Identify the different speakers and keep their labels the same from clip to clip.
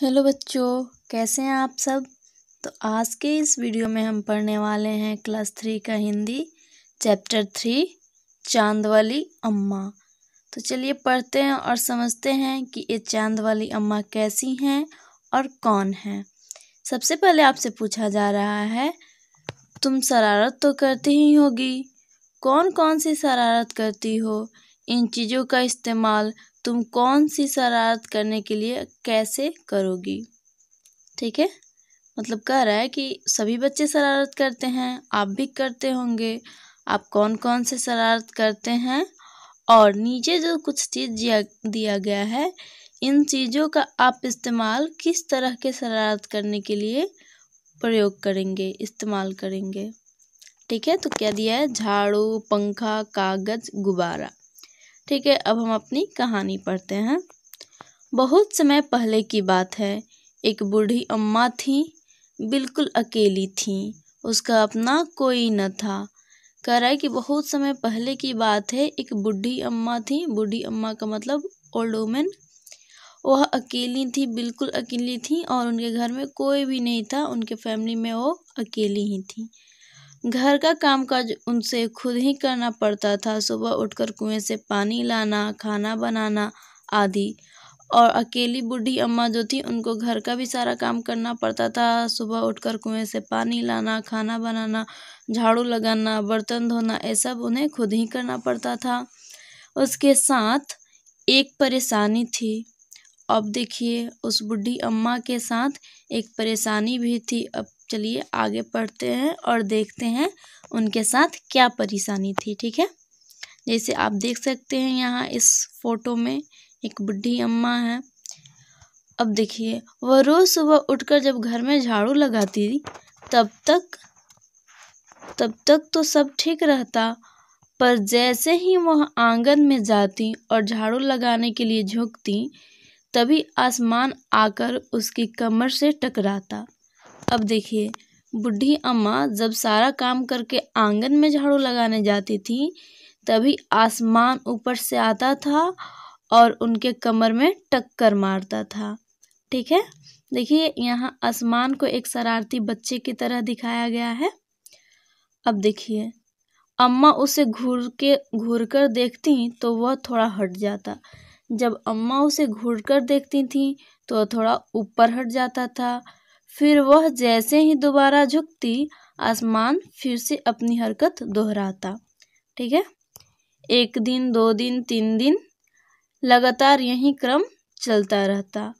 Speaker 1: Hello बच्चों कैसे हैं आप सब तो आज के इस वीडियो में हम पढ़ने वाले हैं क्लास थ्री का हिंदी चैप्टर थ्री चांद वाली अम्मा तो चलिए पढ़ते हैं और समझते हैं कि ये चांद वाली अम्मा कैसी हैं और कौन हैं सबसे पहले आपसे पूछा जा रहा है तुम शरारत तो करती ही होगी कौन कौन सी शरारत करती हो इन चीज़ों का इस्तेमाल तुम कौन सी शरारत करने के लिए कैसे करोगी ठीक है मतलब कह रहा है कि सभी बच्चे शरारत करते हैं आप भी करते होंगे आप कौन कौन से शरारत करते हैं और नीचे जो कुछ चीज़ दिया, दिया गया है इन चीज़ों का आप इस्तेमाल किस तरह के शरारत करने के लिए प्रयोग करेंगे इस्तेमाल करेंगे ठीक है तो क्या दिया है झाड़ू पंखा कागज़ गुब्बारा ठीक है अब हम अपनी कहानी पढ़ते हैं बहुत समय पहले की बात है एक बूढ़ी अम्मा थी बिल्कुल अकेली थी उसका अपना कोई न था कह रहा है कि बहुत समय पहले की बात है एक बूढ़ी अम्मा थी बूढ़ी अम्मा का मतलब ओल्ड वूमेन वह अकेली थी बिल्कुल अकेली थी और उनके घर में कोई भी नहीं था उनके फैमिली में वो अकेली ही थी घर का कामकाज उनसे खुद ही करना पड़ता था सुबह उठकर कुएं से पानी लाना खाना बनाना आदि और अकेली बूढ़ी अम्मा जो थी उनको घर का भी सारा काम करना पड़ता था सुबह उठकर कुएं से पानी लाना खाना बनाना झाड़ू लगाना बर्तन धोना ये सब उन्हें खुद ही करना पड़ता था उसके साथ एक परेशानी थी अब देखिए उस बूढ़ी अम्मा के साथ एक परेशानी भी थी अब चलिए आगे पढ़ते हैं और देखते हैं उनके साथ क्या परेशानी थी ठीक है जैसे आप देख सकते हैं यहाँ इस फोटो में एक बुढ़ी अम्मा है अब देखिए वह रोज़ सुबह उठकर जब घर में झाड़ू लगाती थी तब तक तब तक तो सब ठीक रहता पर जैसे ही वह आंगन में जाती और झाड़ू लगाने के लिए झुकती तभी आसमान आकर उसकी कमर से टकराता अब देखिए बुढ़ी अम्मा जब सारा काम करके आंगन में झाड़ू लगाने जाती थी तभी आसमान ऊपर से आता था और उनके कमर में टक्कर मारता था ठीक है देखिए यहाँ आसमान को एक शरारती बच्चे की तरह दिखाया गया है अब देखिए अम्मा उसे घूर के घूर कर देखती तो वह थोड़ा हट जाता जब अम्मा उसे घूर कर देखती थी तो थोड़ा ऊपर हट जाता था फिर वह जैसे ही दोबारा झुकती आसमान फिर से अपनी हरकत दोहराता ठीक है एक दिन दो दिन तीन दिन लगातार यही क्रम चलता रहता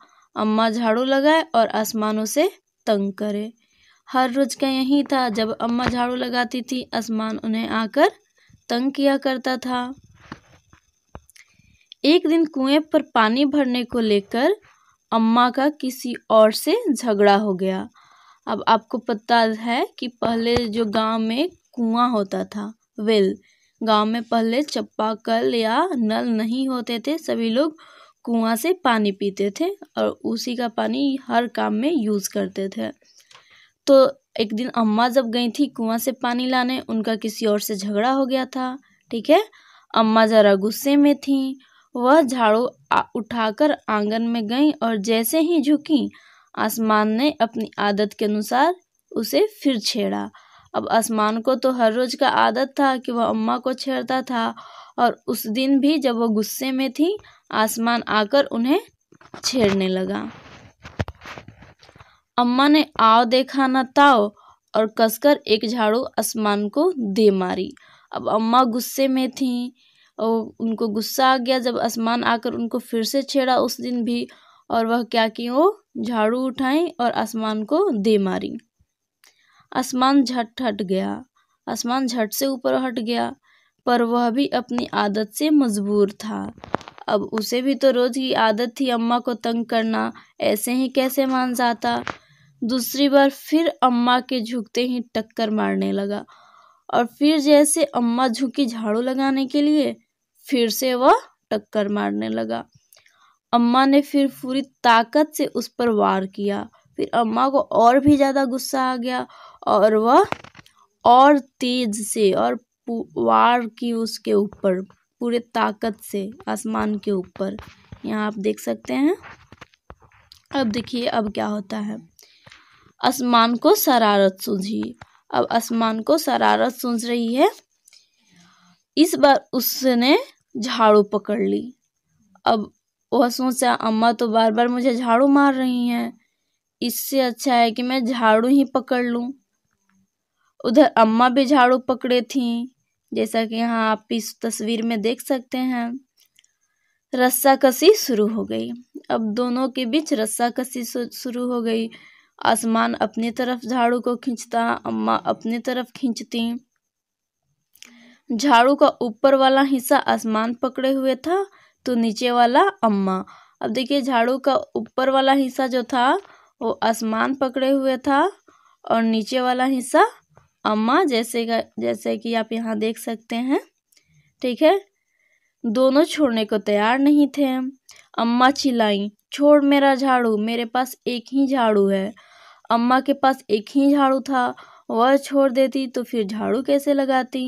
Speaker 1: अम्मा झाड़ू लगाए और आसमान उसे तंग करे हर रोज का यही था जब अम्मा झाड़ू लगाती थी आसमान उन्हें आकर तंग किया करता था एक दिन कुएं पर पानी भरने को लेकर अम्मा का किसी और से झगड़ा हो गया अब आपको पता है कि पहले जो गांव में कुआं होता था वेल गांव में पहले चप्पाकल या नल नहीं होते थे सभी लोग कुआं से पानी पीते थे और उसी का पानी हर काम में यूज़ करते थे तो एक दिन अम्मा जब गई थी कुआं से पानी लाने उनका किसी और से झगड़ा हो गया था ठीक है अम्मा ज़रा गुस्से में थी वह झाड़ू उठाकर आंगन में गई और जैसे ही झुकी आसमान ने अपनी आदत के अनुसार उसे फिर छेड़ा अब आसमान को तो हर रोज़ का आदत था कि वह अम्मा को छेड़ता था और उस दिन भी जब वह गुस्से में थी आसमान आकर उन्हें छेड़ने लगा अम्मा ने आओ देखा न ताओ और कसकर एक झाड़ू आसमान को दे मारी अब अम्मा गुस्से में थीं और उनको गुस्सा आ गया जब आसमान आकर उनको फिर से छेड़ा उस दिन भी और वह क्या की वो झाड़ू उठाई और आसमान को दे मारी आसमान झट हट गया आसमान झट से ऊपर हट गया पर वह भी अपनी आदत से मजबूर था अब उसे भी तो रोज़ की आदत थी अम्मा को तंग करना ऐसे ही कैसे मान जाता दूसरी बार फिर अम्मा के झुकते ही टक्कर मारने लगा और फिर जैसे अम्मा झुकी झाड़ू लगाने के लिए फिर से वह टक्कर मारने लगा अम्मा ने फिर पूरी ताकत से उस पर वार किया फिर अम्मा को और भी ज़्यादा गुस्सा आ गया और वह और तेज से और वार की उसके ऊपर पूरे ताकत से आसमान के ऊपर यहाँ आप देख सकते हैं अब देखिए अब क्या होता है आसमान को शरारत सूझी अब आसमान को शरारत सूझ रही है इस बार उसने झाड़ू पकड़ ली अब वह सोचा अम्मा तो बार बार मुझे झाड़ू मार रही हैं इससे अच्छा है कि मैं झाड़ू ही पकड़ लूँ उधर अम्मा भी झाड़ू पकड़े थीं जैसा कि यहाँ आप इस तस्वीर में देख सकते हैं रस्सा कसी शुरू हो गई अब दोनों के बीच रस्सा कसी शुरू हो गई आसमान अपनी तरफ झाड़ू को खींचता अम्मा अपनी तरफ खींचती झाड़ू का ऊपर वाला हिस्सा आसमान पकड़े हुए था तो नीचे वाला अम्मा अब देखिए झाड़ू का ऊपर वाला हिस्सा जो था वो आसमान पकड़े हुए था और नीचे वाला हिस्सा अम्मा जैसे का जैसे कि आप यहाँ देख सकते हैं ठीक है दोनों छोड़ने को तैयार नहीं थे अम्मा चिल्लाई छोड़ मेरा झाड़ू मेरे पास एक ही झाड़ू है अम्मा के पास एक ही झाड़ू था वह छोड़ देती तो फिर झाड़ू कैसे लगाती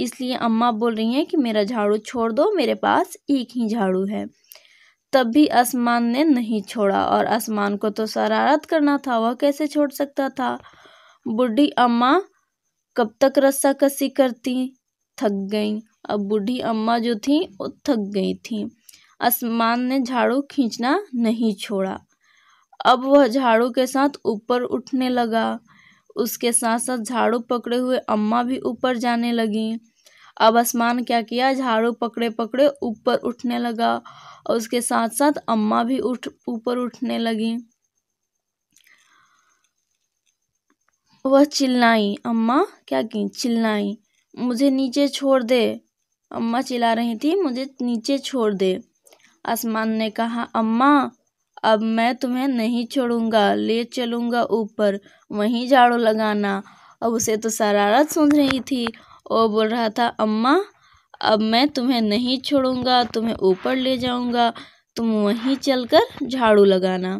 Speaker 1: इसलिए अम्मा बोल रही हैं कि मेरा झाड़ू छोड़ दो मेरे पास एक ही झाड़ू है तब भी आसमान ने नहीं छोड़ा और आसमान को तो शरारत करना था वह कैसे छोड़ सकता था बूढ़ी अम्मा कब तक रस्सा कसी करती थक गई अब बूढ़ी अम्मा जो थी वो थक गई थी आसमान ने झाड़ू खींचना नहीं छोड़ा अब वह झाड़ू के साथ ऊपर उठने लगा उसके साथ साथ झाड़ू पकड़े हुए अम्मा भी ऊपर जाने लगीं अब आसमान क्या किया झाड़ू पकड़े पकड़े ऊपर उठने लगा और उसके साथ साथ अम्मा भी उठ ऊपर उठने लगी वह चिल्लाई अम्मा क्या की चिल्लाई मुझे नीचे छोड़ दे अम्मा चिल्ला रही थी मुझे नीचे छोड़ दे आसमान ने कहा अम्मा अब मैं तुम्हें नहीं छोड़ूंगा ले चलूंगा ऊपर वहीं झाड़ू लगाना अब उसे तो शरारत सुन रही थी और बोल रहा था अम्मा अब मैं तुम्हें नहीं छोड़ूंगा तुम्हें ऊपर ले जाऊंगा तुम वहीं चलकर झाड़ू लगाना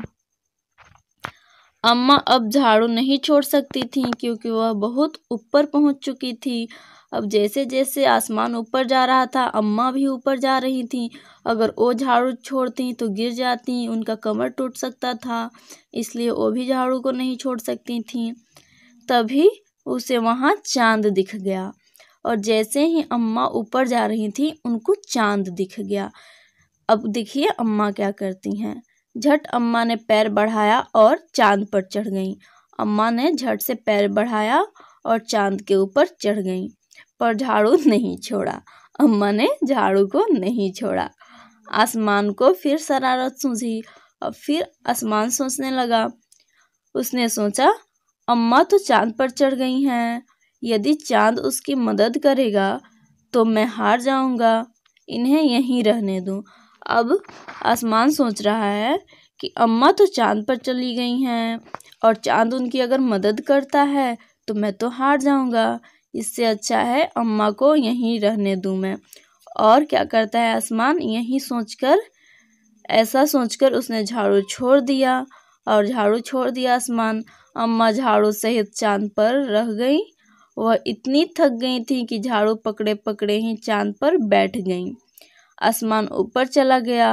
Speaker 1: अम्मा अब झाड़ू नहीं छोड़ सकती थी क्योंकि वह बहुत ऊपर पहुंच चुकी थी अब जैसे जैसे आसमान ऊपर जा रहा था अम्मा भी ऊपर जा रही थीं अगर वो झाड़ू छोड़ती तो गिर जाती उनका कमर टूट सकता था इसलिए वो भी झाड़ू को नहीं छोड़ सकती थीं तभी उसे वहाँ चांद दिख गया और जैसे ही अम्मा ऊपर जा रही थी उनको चांद दिख गया अब देखिए अम्मा क्या करती हैं झट अम्मा ने पैर बढ़ाया और चांद पर चढ़ गई अम्मा ने झट से पैर बढ़ाया और चांद के ऊपर चढ़ गई पर झाड़ू नहीं छोड़ा अम्मा ने झाड़ू को नहीं छोड़ा आसमान को फिर शरारत सूझी और फिर आसमान सोचने लगा उसने सोचा अम्मा तो चांद पर चढ़ गई हैं यदि चांद उसकी मदद करेगा तो मैं हार जाऊंगा इन्हें यहीं रहने दूं। अब आसमान सोच रहा है कि अम्मा तो चांद पर चली गई हैं और चांद उनकी अगर मदद करता है तो मैं तो हार जाऊंगा इससे अच्छा है अम्मा को यहीं रहने दूँ मैं और क्या करता है आसमान सोच सोचकर ऐसा सोचकर उसने झाड़ू छोड़ दिया और झाड़ू छोड़ दिया आसमान अम्मा झाड़ू सहित चांद पर रह गई वह इतनी थक गई थी कि झाड़ू पकड़े पकड़े ही चांद पर बैठ गई आसमान ऊपर चला गया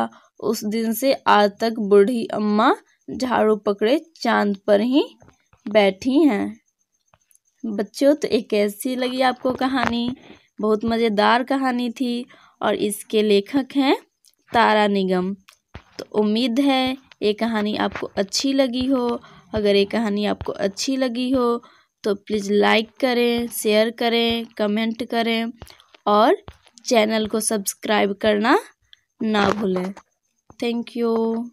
Speaker 1: उस दिन से आज तक बूढ़ी अम्मा झाड़ू पकड़े चांद पर ही बैठी हैं बच्चों तो एक कैसी लगी आपको कहानी बहुत मज़ेदार कहानी थी और इसके लेखक हैं तारा निगम तो उम्मीद है ये कहानी आपको अच्छी लगी हो अगर ये कहानी आपको अच्छी लगी हो तो प्लीज़ लाइक करें शेयर करें कमेंट करें और चैनल को सब्सक्राइब करना ना भूलें थैंक यू